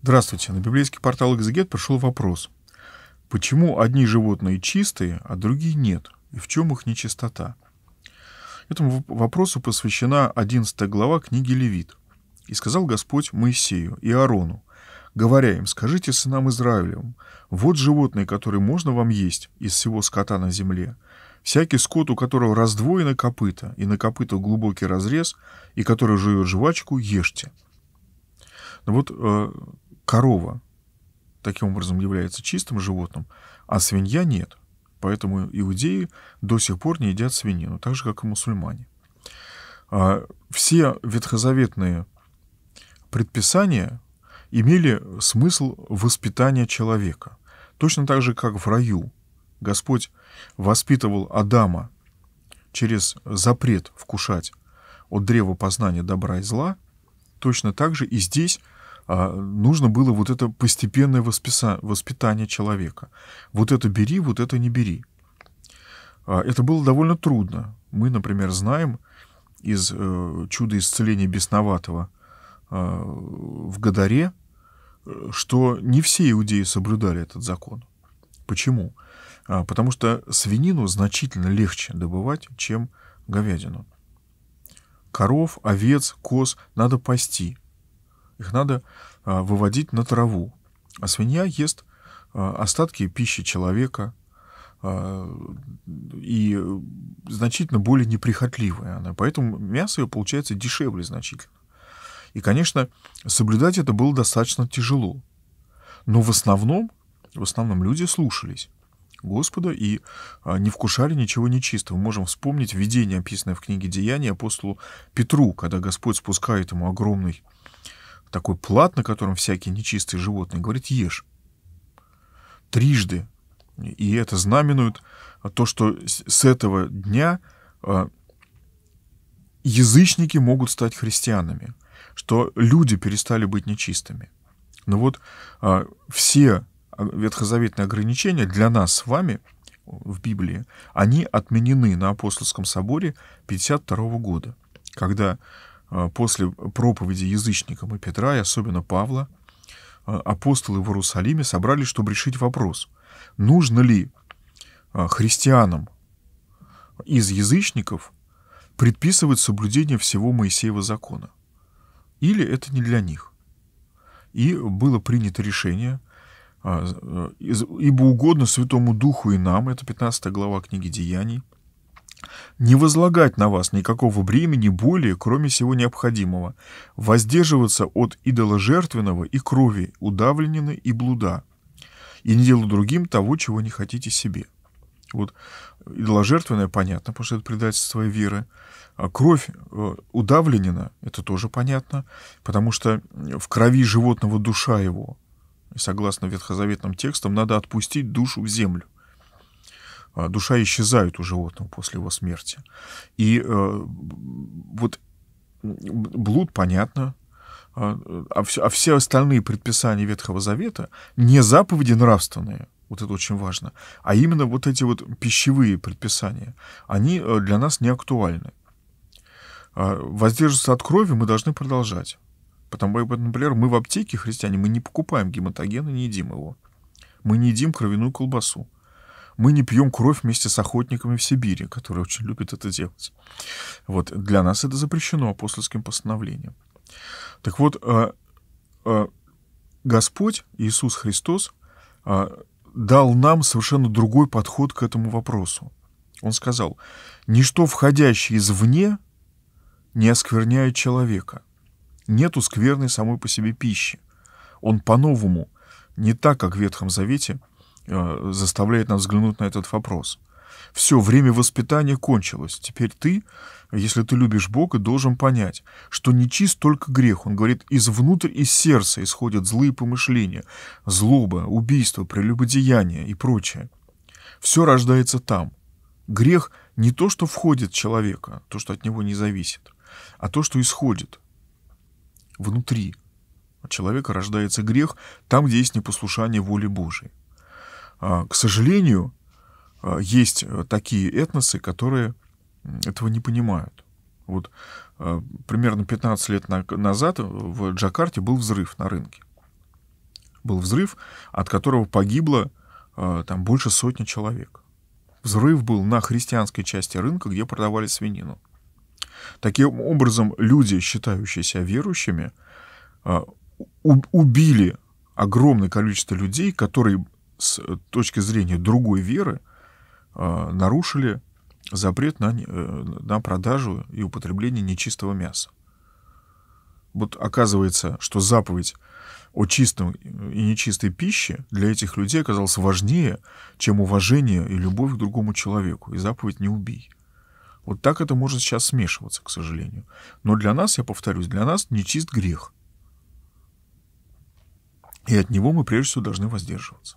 Здравствуйте. На библейский портал «Экзегет» пришел вопрос. Почему одни животные чистые, а другие нет? И в чем их нечистота? Этому вопросу посвящена 11 глава книги Левит. «И сказал Господь Моисею и Аарону, говоря им, скажите сынам Израилевым, вот животные, которые можно вам есть из всего скота на земле, всякий скот, у которого раздвоено копыта, и на копыта глубокий разрез, и который жует жвачку, ешьте». Но ну вот э, корова таким образом является чистым животным, а свинья нет. Поэтому иудеи до сих пор не едят свинину, так же, как и мусульмане. А, все ветхозаветные предписания имели смысл воспитания человека. Точно так же, как в раю. Господь воспитывал Адама через запрет вкушать от древа познания добра и зла. Точно так же и здесь а, нужно было вот это постепенное воспитание человека. Вот это бери, вот это не бери. А, это было довольно трудно. Мы, например, знаем из э, «Чуда исцеления бесноватого» а, в Гадаре, э, что не все иудеи соблюдали этот закон. Почему? Потому что свинину значительно легче добывать, чем говядину. Коров, овец, коз надо пасти – их надо а, выводить на траву. А свинья ест а, остатки пищи человека а, и значительно более неприхотливая она. Поэтому мясо ее получается дешевле значительно. И, конечно, соблюдать это было достаточно тяжело. Но в основном, в основном люди слушались. Господа и не вкушали ничего нечистого. Мы можем вспомнить видение, описанное в книге Деяний апостолу Петру, когда Господь спускает ему огромный такой плат, на котором всякие нечистые животные, говорит, ешь. Трижды. И это знаменует то, что с этого дня а, язычники могут стать христианами, что люди перестали быть нечистыми. Но ну вот а, все ветхозаветные ограничения для нас с вами в Библии, они отменены на Апостольском соборе 52 года, когда а, после проповеди язычникам и Петра, и особенно Павла, а, апостолы в Иерусалиме собрались, чтобы решить вопрос, нужно ли а, христианам из язычников предписывать соблюдение всего Моисеева закона, или это не для них. И было принято решение, ибо угодно Святому Духу и нам, это 15 глава книги Деяний, не возлагать на вас никакого бремени, боли, кроме всего необходимого, воздерживаться от идола жертвенного и крови, удавленины и блуда, и не делать другим того, чего не хотите себе. Вот идоложертвенное понятно, потому что это предательство веры. А кровь э, удавленина, это тоже понятно, потому что в крови животного душа его. согласно ветхозаветным текстам, надо отпустить душу в землю. А, душа исчезает у животного ну, после его смерти. И э, вот блуд, понятно, а, а все, а все остальные предписания Ветхого Завета не заповеди нравственные, вот это очень важно, а именно вот эти вот пищевые предписания, они э, для нас не актуальны. А, Воздерживаться от крови мы должны продолжать. Потому что, например, мы в аптеке, христиане, мы не покупаем гематоген и не едим его. Мы не едим кровяную колбасу мы не пьем кровь вместе с охотниками в Сибири, которые очень любят это делать. Вот, для нас это запрещено апостольским постановлением. Так вот, э, э, Господь Иисус Христос э, дал нам совершенно другой подход к этому вопросу. Он сказал, ничто входящее извне не оскверняет человека. Нету скверной самой по себе пищи. Он по-новому, не так, как в Ветхом Завете, Э, заставляет нас взглянуть на этот вопрос. Все, время воспитания кончилось. Теперь ты, если ты любишь Бога, должен понять, что не чист только грех. Он говорит, из внутрь, из сердца исходят злые помышления, злоба, убийство, прелюбодеяние и прочее. Все рождается там. Грех не то, что входит в человека, то, что от него не зависит, а то, что исходит внутри. От человека рождается грех там, где есть непослушание воли Божией. А, к сожалению, а, есть э, такие этносы, которые этого не понимают. Вот а, примерно 15 лет назад в Джакарте был взрыв на рынке. Был взрыв, от которого погибло там больше сотни человек. Взрыв был на христианской части рынка, где продавали свинину. Таким образом, люди, считающие себя верующими, убили огромное количество людей, которые с точки зрения другой веры э, нарушили запрет на, э, на продажу и употребление нечистого мяса. Вот оказывается, что заповедь о чистом и нечистой пище для этих людей оказалась важнее, чем уважение и любовь к другому человеку, и заповедь «не убий. Вот так это может сейчас смешиваться, к сожалению. Но для нас, я повторюсь, для нас нечист грех. И от него мы прежде всего должны воздерживаться.